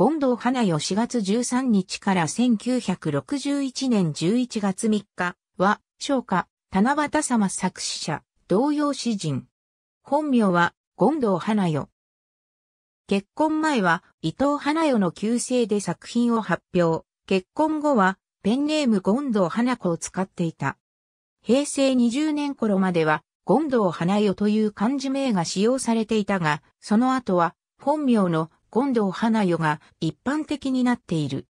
近藤花よ4月13日から1961年11月3日は、昭家、七夕様作詞者、同様詩人。本名は、近藤花よ。結婚前は、伊藤花よの旧姓で作品を発表。結婚後は、ペンネーム近藤花子を使っていた。平成20年頃までは、近藤花よという漢字名が使用されていたが、その後は、本名の権藤花代が一般的になっている。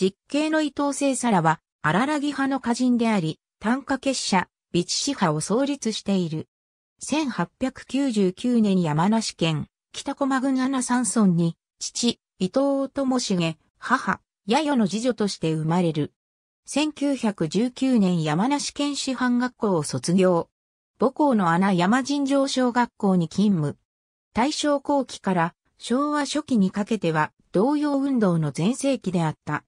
実刑の伊藤聖羅は、荒らぎ派の歌人であり、単価結社、備知派を創立している。1899年山梨県、北駒郡穴山村に、父、伊藤智重、母、八代の次女として生まれる。1919年山梨県師範学校を卒業。母校の穴山尋常小学校に勤務。大正後期から昭和初期にかけては同様運動の前世紀であった。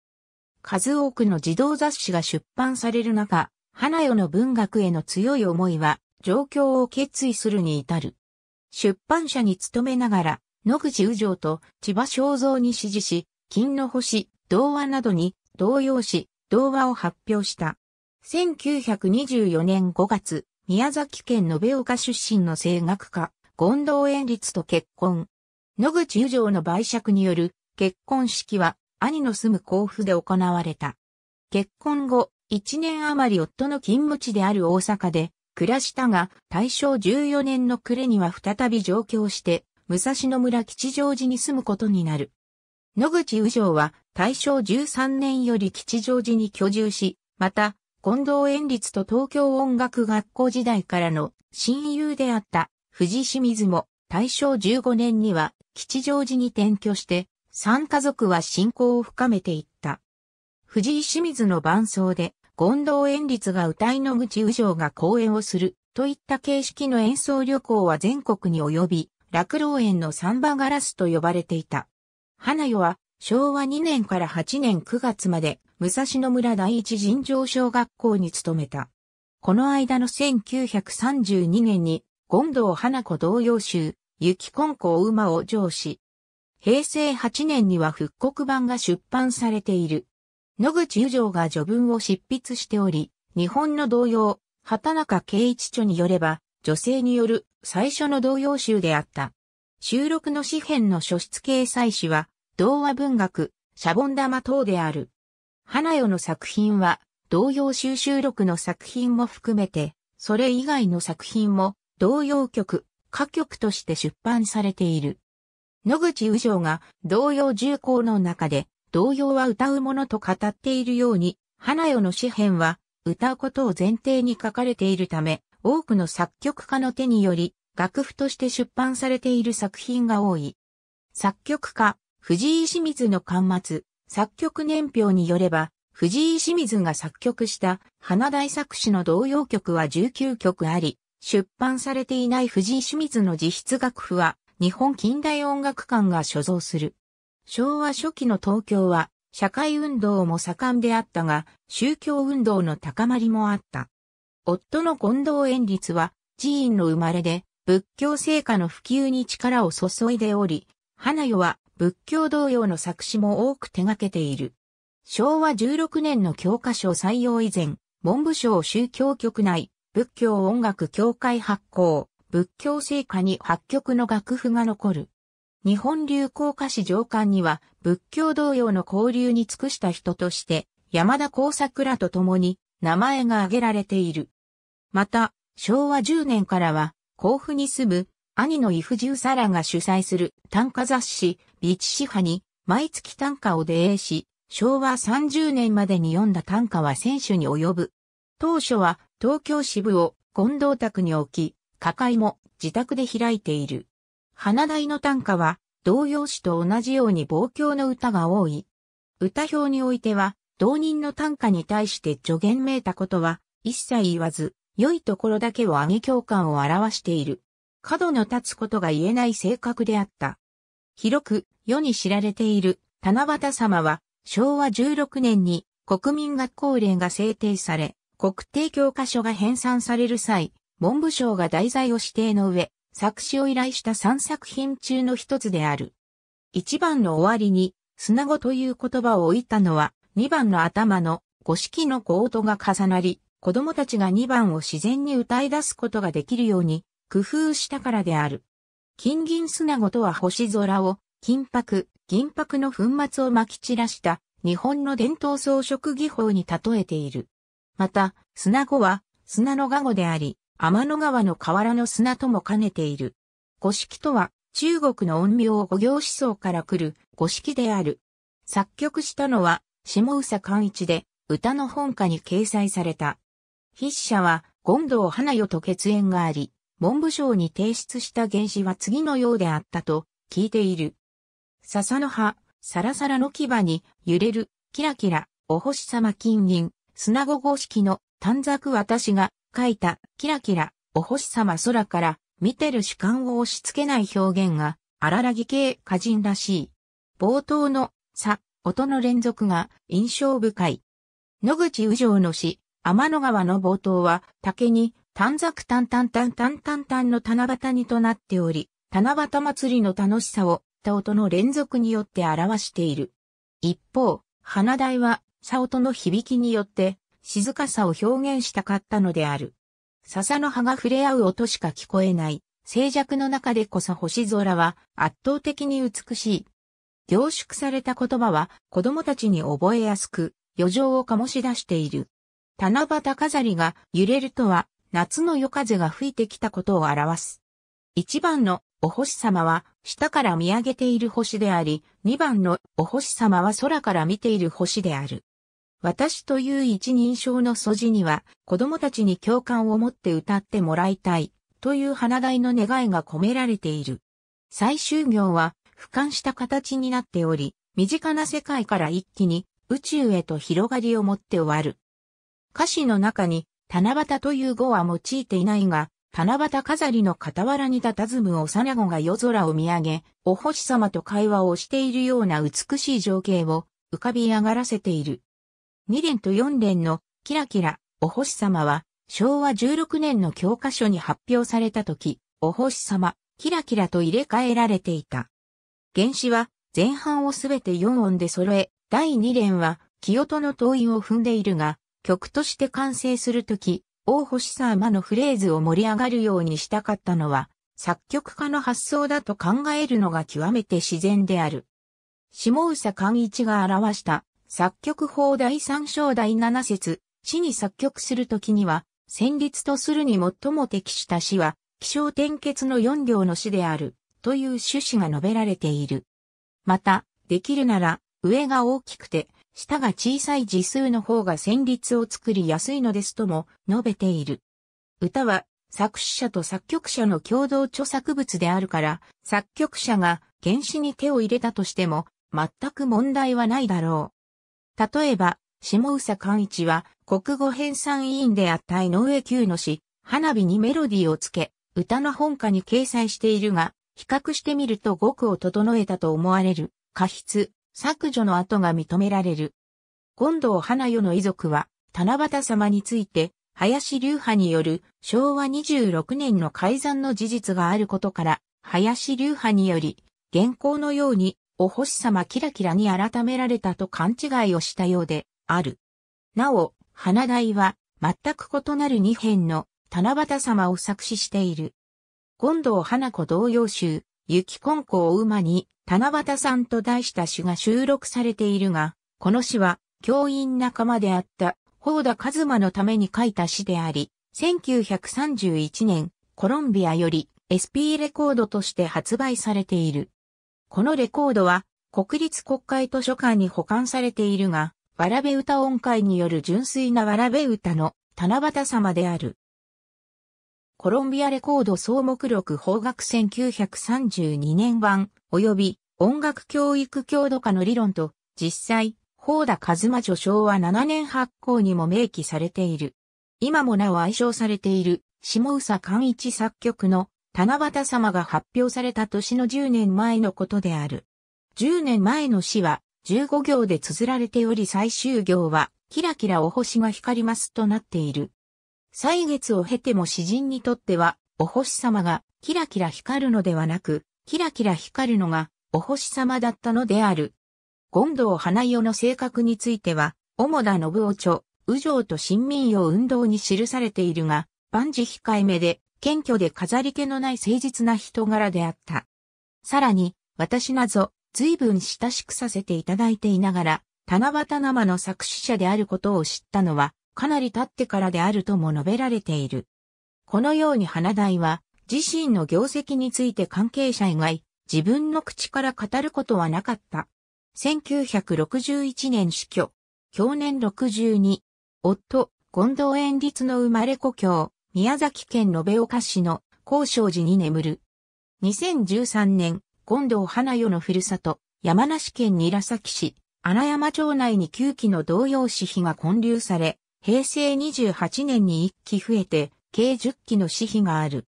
数多くの児童雑誌が出版される中、花代の文学への強い思いは、状況を決意するに至る。出版社に勤めながら、野口宇城と千葉正造に指示し、金の星、童話などに、童謡し、童話を発表した。1924年5月、宮崎県延岡出身の声楽家、権藤円律と結婚。野口油条の売借による結婚式は兄の住む甲府で行われた。結婚後、一年余り夫の勤務地である大阪で暮らしたが、大正14年の暮れには再び上京して、武蔵野村吉祥寺に住むことになる。野口右条は大正13年より吉祥寺に居住し、また、近藤園立と東京音楽学校時代からの親友であった藤清水も大正15年には吉祥寺に転居して、三家族は信仰を深めていった。藤井清水の伴奏で、権藤演律が歌いの口右上が講演をする、といった形式の演奏旅行は全国に及び、落老園の三番ガラスと呼ばれていた。花代は、昭和2年から8年9月まで、武蔵野村第一尋常小学校に勤めた。この間の1932年に、権藤花子同様集、雪根校馬を上司。平成8年には復刻版が出版されている。野口友情が序文を執筆しており、日本の童謡、畑中圭一著によれば、女性による最初の童謡集であった。収録の詩編の書室掲載誌は、童話文学、シャボン玉等である。花代の作品は、童謡集収録の作品も含めて、それ以外の作品も、童謡曲、歌曲として出版されている。野口宇城が童謡重工の中で、童謡は歌うものと語っているように、花代の詩編は歌うことを前提に書かれているため、多くの作曲家の手により、楽譜として出版されている作品が多い。作曲家、藤井清水の巻末、作曲年表によれば、藤井清水が作曲した花大作詞の童謡曲は19曲あり、出版されていない藤井清水の自筆楽譜は、日本近代音楽館が所蔵する。昭和初期の東京は、社会運動も盛んであったが、宗教運動の高まりもあった。夫の近藤円立は、寺院の生まれで、仏教聖歌の普及に力を注いでおり、花代は仏教同様の作詞も多く手掛けている。昭和16年の教科書採用以前、文部省宗教局内、仏教音楽協会発行、仏教聖歌に八曲の楽譜が残る。日本流行歌詞上巻には仏教同様の交流に尽くした人として山田耕作らと共に名前が挙げられている。また、昭和10年からは甲府に住む兄の伊純十皿が主催する短歌雑誌、ビチシハに毎月短歌を出演し、昭和30年までに読んだ短歌は選手に及ぶ。当初は東京支部を近藤宅に置き、家会も自宅で開いている。花台の短歌は、童謡詩と同じように望郷の歌が多い。歌表においては、同人の短歌に対して助言めいたことは、一切言わず、良いところだけを挙げ共感を表している。角の立つことが言えない性格であった。広く世に知られている七夕様は、昭和16年に国民学校令が制定され、国定教科書が編纂される際、文部省が題材を指定の上、作詞を依頼した3作品中の一つである。1番の終わりに、砂子という言葉を置いたのは、2番の頭の五色のー音が重なり、子供たちが2番を自然に歌い出すことができるように、工夫したからである。金銀砂子とは星空を、金箔、銀箔の粉末を撒き散らした、日本の伝統装飾技法に例えている。また、砂子は砂の河語であり、天の川の河原の砂とも兼ねている。五色とは、中国の陰陽五行思想から来る五色である。作曲したのは、下宇佐寛一で、歌の本家に掲載された。筆者は、権藤花代と血縁があり、文部省に提出した原始は次のようであったと、聞いている。笹の葉、サラサラの牙に、揺れる、キラキラ、お星様金銀、砂子五式の短冊私が書いたキラキラお星様空から見てる主観を押し付けない表現が荒らぎ系歌人らしい。冒頭のさ、音の連続が印象深い。野口宇城の詩、天の川の冒頭は竹に短冊短ンタンタンの七夕にとなっており、七夕祭りの楽しさを、た音の連続によって表している。一方、花台はさ音の響きによって、静かさを表現したかったのである。笹の葉が触れ合う音しか聞こえない、静寂の中でこそ星空は圧倒的に美しい。凝縮された言葉は子供たちに覚えやすく、余剰を醸し出している。七夕飾りが揺れるとは、夏の夜風が吹いてきたことを表す。一番のお星様は下から見上げている星であり、二番のお星様は空から見ている星である。私という一人称の素地には、子供たちに共感を持って歌ってもらいたい、という花台の願いが込められている。最終行は、俯瞰した形になっており、身近な世界から一気に宇宙へと広がりを持って終わる。歌詞の中に、七夕という語は用いていないが、七夕飾りの傍らに佇む幼子が夜空を見上げ、お星様と会話をしているような美しい情景を浮かび上がらせている。2連と4連のキラキラお星様は昭和16年の教科書に発表された時、お星様、キラキラと入れ替えられていた。原子は前半をすべて4音で揃え、第2連は清戸の党員を踏んでいるが、曲として完成するとき、大星様のフレーズを盛り上がるようにしたかったのは、作曲家の発想だと考えるのが極めて自然である。下宇佐寛一が表した作曲法第三章第七節、詩に作曲するときには、旋律とするに最も適した詩は、気象点結の4行の詩である、という趣旨が述べられている。また、できるなら、上が大きくて、下が小さい字数の方が旋律を作りやすいのですとも述べている。歌は作詞者と作曲者の共同著作物であるから、作曲者が原詞に手を入れたとしても全く問題はないだろう。例えば、下宇佐寛一は、国語編纂委員であった井上久の詩、花火にメロディーをつけ、歌の本家に掲載しているが、比較してみると語句を整えたと思われる、過失、削除の後が認められる。今度花代の遺族は、七夕様について、林流派による昭和26年の改ざんの事実があることから、林流派により、現行のようにお星様キラキラに改められたと勘違いをしたようである。なお、花台は全く異なる二編の七夕様を作詞している。今度花子同様集、雪根子を馬に、七夕さんと題した詩が収録されているが、この詩は教員仲間であった宝田和馬のために書いた詩であり、1931年コロンビアより SP レコードとして発売されている。このレコードは国立国会図書館に保管されているが、わらべ歌音階による純粋なわらべ歌の七夕様である。コロンビアレコード総目録方角1932年版及び音楽教育強度化の理論と実際、方田和馬著書は7年発行にも明記されている。今もなお愛称されている下宇佐寛一作曲の七夕様が発表された年の10年前のことである。10年前の詩は15行で綴られており最終行はキラキラお星が光りますとなっている。歳月を経ても詩人にとってはお星様がキラキラ光るのではなく、キラキラ光るのがお星様だったのである。ドウ花代の性格については、主田信夫著、右上と新民謡運動に記されているが、万事控えめで、謙虚で飾り気のない誠実な人柄であった。さらに、私なぞ、随分親しくさせていただいていながら、七夕生の作詞者であることを知ったのは、かなり経ってからであるとも述べられている。このように花台は、自身の業績について関係者以外、自分の口から語ることはなかった。1961年死去。去年62。夫、権藤園立の生まれ故郷、宮崎県延岡市の高昌寺に眠る。2013年、権藤花代のふるさと、山梨県韮崎市、穴山町内に9基の同様市碑が建立され、平成28年に1基増えて、計10基の市碑がある。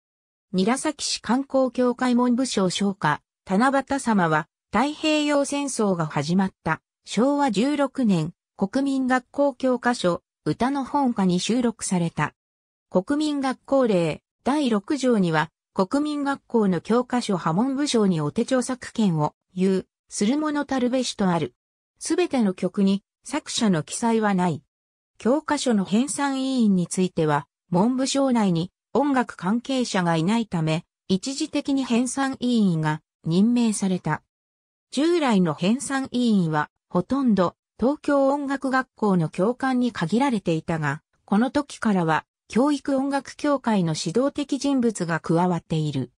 韮崎市観光協会文部省唱歌、七夕様は、太平洋戦争が始まった、昭和16年、国民学校教科書、歌の本科に収録された。国民学校令第6条には、国民学校の教科書波紋部省にお手帳作権を有するものたるべしとある。すべての曲に作者の記載はない。教科書の編纂委員については、文部省内に音楽関係者がいないため、一時的に編纂委員が任命された。従来の編纂委員は、ほとんど東京音楽学校の教官に限られていたが、この時からは教育音楽協会の指導的人物が加わっている。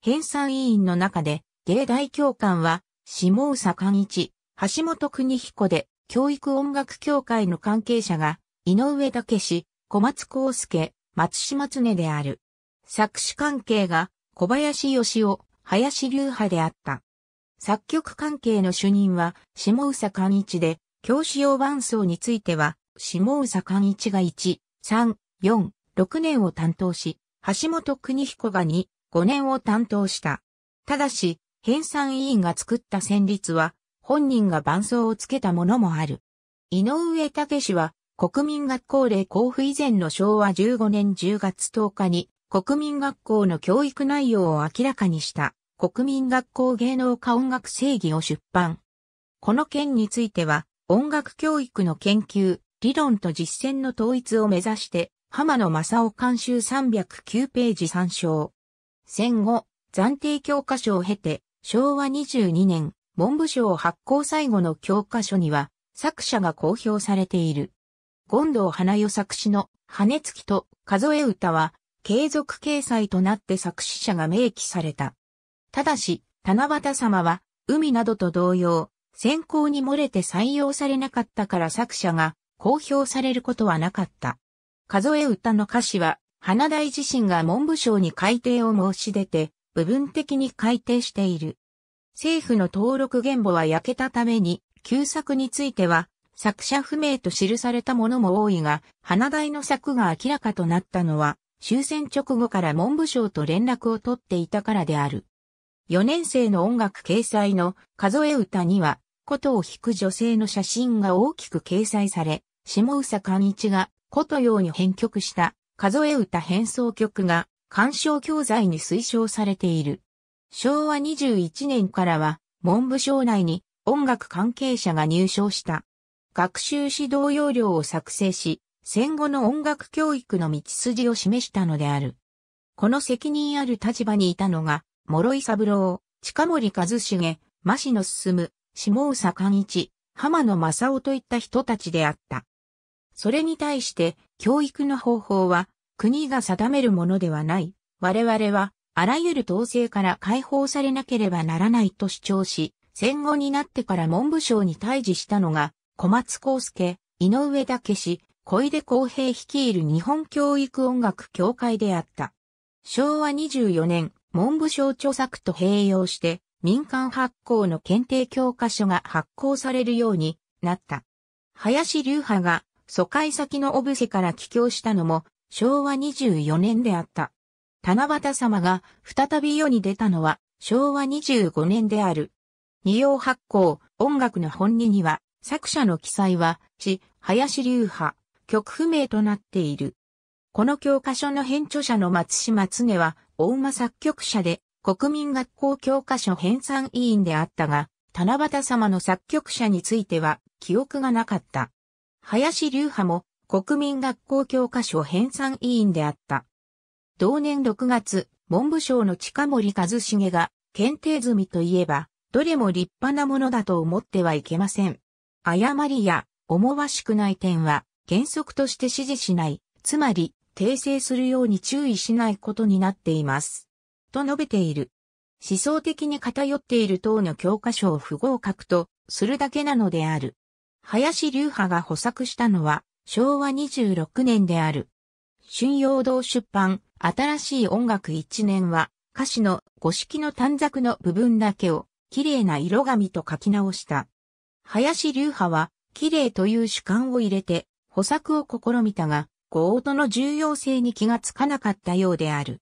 編纂委員の中で、芸大教官は、下総寛一、橋本邦彦で、教育音楽協会の関係者が、井上武史、小松康介、松島常である。作詞関係が、小林義雄、林流派であった。作曲関係の主任は、下総寛一で、教師用伴奏については、下総寛一が1、3、4、6年を担当し、橋本邦彦が2、5年を担当した。ただし、編纂委員が作った旋律は、本人が伴奏をつけたものもある。井上武氏は、国民学校令交付以前の昭和15年10月10日に、国民学校の教育内容を明らかにした、国民学校芸能科音楽正義を出版。この件については、音楽教育の研究、理論と実践の統一を目指して、浜野正夫監修309ページ参照。戦後、暫定教科書を経て、昭和22年、文部省発行最後の教科書には、作者が公表されている。権藤花代作詞の、羽月と数え歌は、継続掲載となって作詞者が明記された。ただし、七夕様は、海などと同様、選考に漏れて採用されなかったから作者が公表されることはなかった。数え歌の歌詞は、花大自身が文部省に改定を申し出て、部分的に改定している。政府の登録原簿は焼けたために、旧作については、作者不明と記されたものも多いが、花大の作が明らかとなったのは、終戦直後から文部省と連絡を取っていたからである。4年生の音楽掲載の数え歌には、琴を弾く女性の写真が大きく掲載され、下宇佐寛一がことように編曲した数え歌変奏曲が鑑賞教材に推奨されている。昭和21年からは文部省内に音楽関係者が入賞した。学習指導要領を作成し、戦後の音楽教育の道筋を示したのである。この責任ある立場にいたのが、諸井三郎、近森和重、増野進、下尾寛一、浜野正夫といった人たちであった。それに対して教育の方法は国が定めるものではない。我々はあらゆる統制から解放されなければならないと主張し、戦後になってから文部省に対峙したのが小松康介、井上武氏、小出公平率いる日本教育音楽協会であった。昭和24年、文部省著作と併用して民間発行の検定教科書が発行されるようになった。林隆派が疎開先のオブセから帰郷したのも昭和24年であった。七夕様が再び世に出たのは昭和25年である。二葉発行、音楽の本音には、作者の記載は、地、林流派、曲不明となっている。この教科書の編著者の松島常は、大馬作曲者で、国民学校教科書編纂委員であったが、七夕様の作曲者については、記憶がなかった。林隆派も国民学校教科書編纂委員であった。同年6月、文部省の近森和重が検定済みといえば、どれも立派なものだと思ってはいけません。誤りや思わしくない点は原則として指示しない、つまり訂正するように注意しないことになっています。と述べている。思想的に偏っている等の教科書を不合格とするだけなのである。林隆派が補作したのは昭和26年である。春陽堂出版、新しい音楽1年は、歌詞の五色の短冊の部分だけを、綺麗な色紙と書き直した。林隆派は、綺麗という主観を入れて、補作を試みたが、語音の重要性に気がつかなかったようである。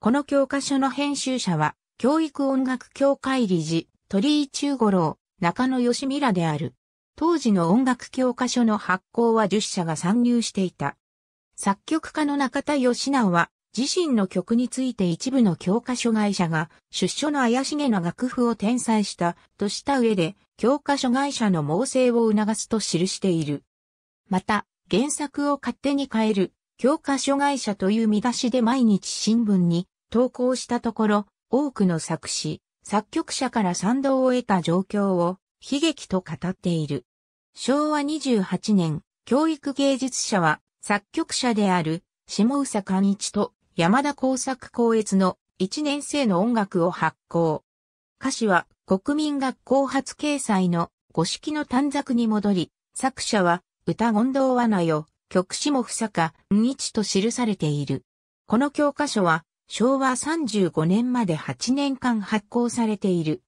この教科書の編集者は、教育音楽協会理事、鳥居中五郎、中野義美らである。当時の音楽教科書の発行は10社が参入していた。作曲家の中田義直は、自身の曲について一部の教科書会社が出所の怪しげな楽譜を転載したとした上で、教科書会社の猛省を促すと記している。また、原作を勝手に変える、教科書会社という見出しで毎日新聞に投稿したところ、多くの作詞、作曲者から賛同を得た状況を悲劇と語っている。昭和28年、教育芸術者は、作曲者である、下宇佐寛一と山田耕作光悦の一年生の音楽を発行。歌詞は国民学校発掲載の五式の短冊に戻り、作者は歌言動罠よ、曲詞もふさか、ん一と記されている。この教科書は昭和35年まで8年間発行されている。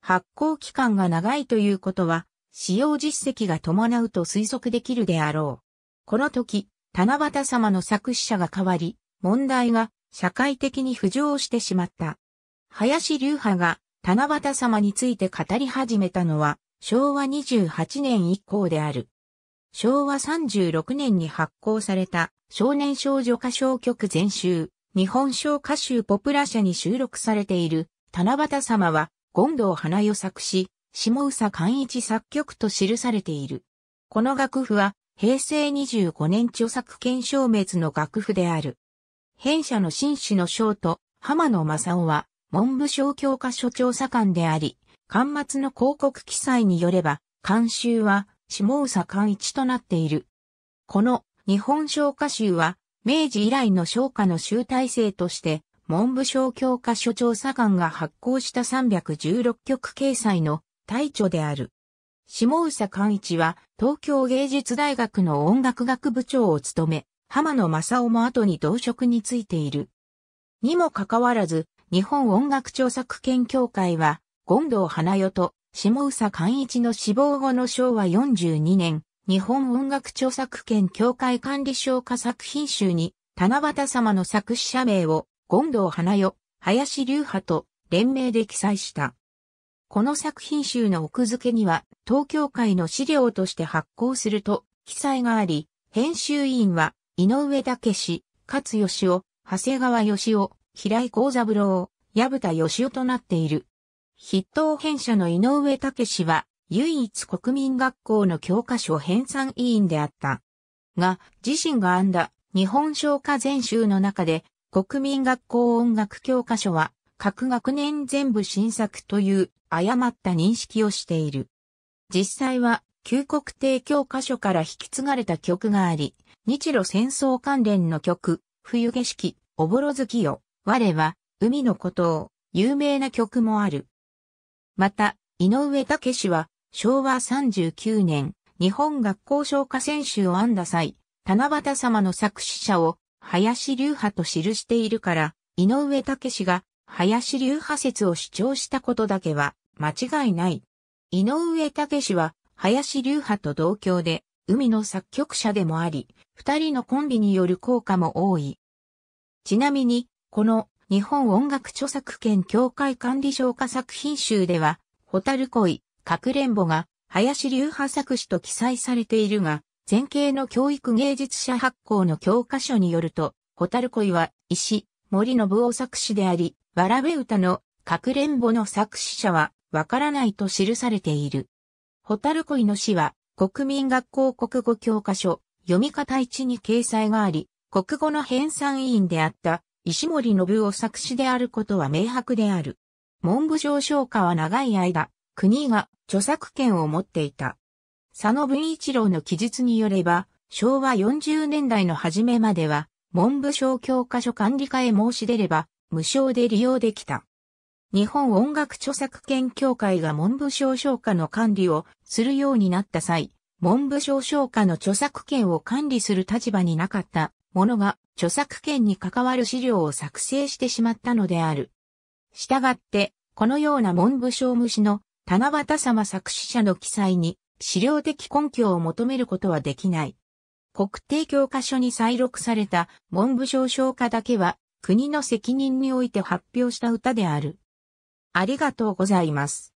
発行期間が長いということは、使用実績が伴うと推測できるであろう。この時、七夕様の作詞者が変わり、問題が社会的に浮上してしまった。林流派が七夕様について語り始めたのは昭和28年以降である。昭和36年に発行された少年少女歌唱曲全集、日本小歌集ポプラ社に収録されている七夕様は権藤花代作詞、下宇寛一作曲と記されている。この楽譜は、平成25年著作権消滅の楽譜である。編者の新種の章と浜野正夫は文部省教科書調査官であり、端末の広告記載によれば、監修は下宇佐寛一となっている。この日本小歌集は、明治以来の小歌の集大成として、文部省教科書調査官が発行した316曲掲載の大著である。下宇佐寛一は東京芸術大学の音楽学部長を務め、浜野正夫も後に同職についている。にもかかわらず、日本音楽著作権協会は、権藤花代と下宇佐寛一の死亡後の昭和42年、日本音楽著作権協会管理賞化作品集に、七夕様の作詞者名を、権藤花代、林隆派と連名で記載した。この作品集の奥付けには、東京会の資料として発行すると記載があり、編集委員は、井上武史、勝義夫、長谷川義夫、平井幸三郎、矢田義夫となっている。筆頭編者の井上武史は、唯一国民学校の教科書編纂委員であった。が、自身が編んだ日本唱歌全集の中で、国民学校音楽教科書は、各学年全部新作という誤った認識をしている。実際は、旧国帝教箇所から引き継がれた曲があり、日露戦争関連の曲、冬景色、おぼろ月よ、我は、海のことを、有名な曲もある。また、井上武氏は、昭和39年、日本学校唱歌選手を編んだ際、七夕様の作詞者を、林流派と記しているから、井上武氏が、林流派説を主張したことだけは間違いない。井上武氏は林流派と同郷で海の作曲者でもあり、二人のコンビによる効果も多い。ちなみに、この日本音楽著作権協会管理消化作品集では、ホタルコイ、かくれんぼが林流派作詞と記載されているが、前景の教育芸術者発行の教科書によると、ホタルコイは石、森信夫作詞であり、わらべ歌のかくれんぼの作詞者はわからないと記されている。ホタルイの詩は国民学校国語教科書読み方一に掲載があり、国語の編纂委員であった石森信夫作詞であることは明白である。文部省昇下は長い間、国が著作権を持っていた。佐野文一郎の記述によれば、昭和40年代の初めまでは、文部省教科書管理課へ申し出れば、無償で利用できた。日本音楽著作権協会が文部省省下の管理をするようになった際、文部省省下の著作権を管理する立場になかった者が著作権に関わる資料を作成してしまったのである。したがって、このような文部省無視の七夕様作詞者の記載に資料的根拠を求めることはできない。国定教科書に採録された文部省省下だけは国の責任において発表した歌である。ありがとうございます。